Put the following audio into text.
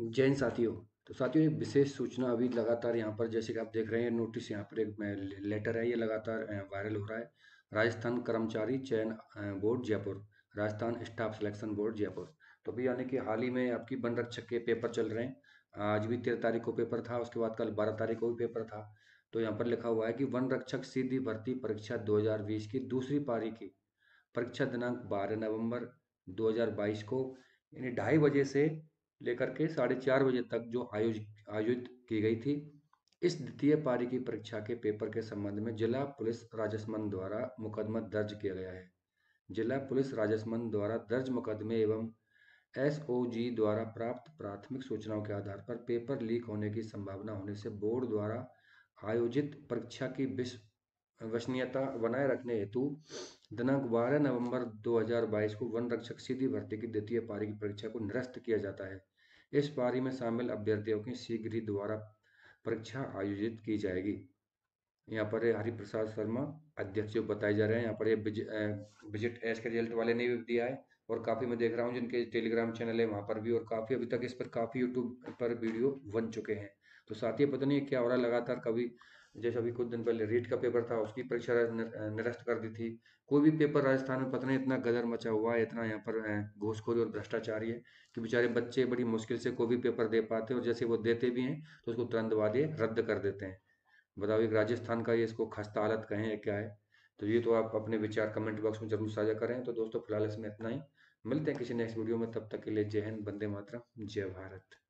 जैन साथियों तो साथियों एक विशेष सूचना अभी लगातार यहाँ पर जैसे कि आप देख रहे हैं नोटिस यहाँ पर एक लेटर है ये लगातार वायरल हो रहा है राजस्थान कर्मचारी चयन board Jaipur Rajasthan staff selection board Jaipur तो अभी यानी कि हाल ही में आपकी वन रक्षक के पेपर चल रहे हैं आज भी तेरह तारीख को पेपर था उसके बाद कल बारह तारीख को भी पेपर था तो यहाँ पर लिखा हुआ है कि वन रक्षक सीधी भर्ती परीक्षा दो की दूसरी पारी की परीक्षा दिनांक बारह नवम्बर दो को यानी ढाई बजे से लेकर के साढ़े चार बजे तक जो आयोजित आयोजित की गई थी इस द्वितीय पारी की परीक्षा के पेपर के संबंध में जिला पुलिस राजस्मंद द्वारा मुकदमा दर्ज किया गया है जिला पुलिस राजस्मंद द्वारा दर्ज मुकदमे एवं एस द्वारा प्राप्त प्राथमिक सूचनाओं के आधार पर पेपर लीक होने की संभावना होने से बोर्ड द्वारा आयोजित परीक्षा की विश्वसनीयता बनाए रखने हेतु दिनांक 12 नवंबर 2022 को वन रक्षक सीधी भर्ती की द्वितीय पारी की परीक्षा को निरस्त किया जाता है इस पारी में शामिल अभ्यर्थियों की शीघ्र ही द्वारा परीक्षा आयोजित की जाएगी यहाँ पर हरिप्रसाद शर्मा अध्यक्ष जो बताए जा रहे हैं यहाँ पर विजिट एस के रिजल्ट वाले ने भी दिया है और काफ़ी मैं देख रहा हूँ जिनके टेलीग्राम चैनल है वहां पर भी और काफ़ी अभी तक इस पर काफ़ी यूट्यूब पर वीडियो बन चुके हैं तो साथ ही पता नहीं क्या हो रहा लगातार कभी जैसे अभी कुछ दिन पहले रीट का पेपर था उसकी परीक्षा निरस्त कर दी थी कोई भी पेपर राजस्थान में पता नहीं इतना गदर मचा हुआ है इतना यहाँ पर घूसखोरी और भ्रष्टाचारी है कि बेचारे बच्चे बड़ी मुश्किल से कोई भी पेपर दे पाते हैं और जैसे वो देते भी हैं तो उसको तुरंत वादे रद्द कर देते हैं बताओ एक राजस्थान का ये इसको खस्ता हालत कहें या क्या है तो ये तो आप अपने विचार कमेंट बॉक्स में जरूर साझा करें तो दोस्तों फिलहाल इसमें इतना ही मिलते हैं किसी नेक्स्ट वीडियो में तब तक के लिए जय हिंद बंदे मातरम जय भारत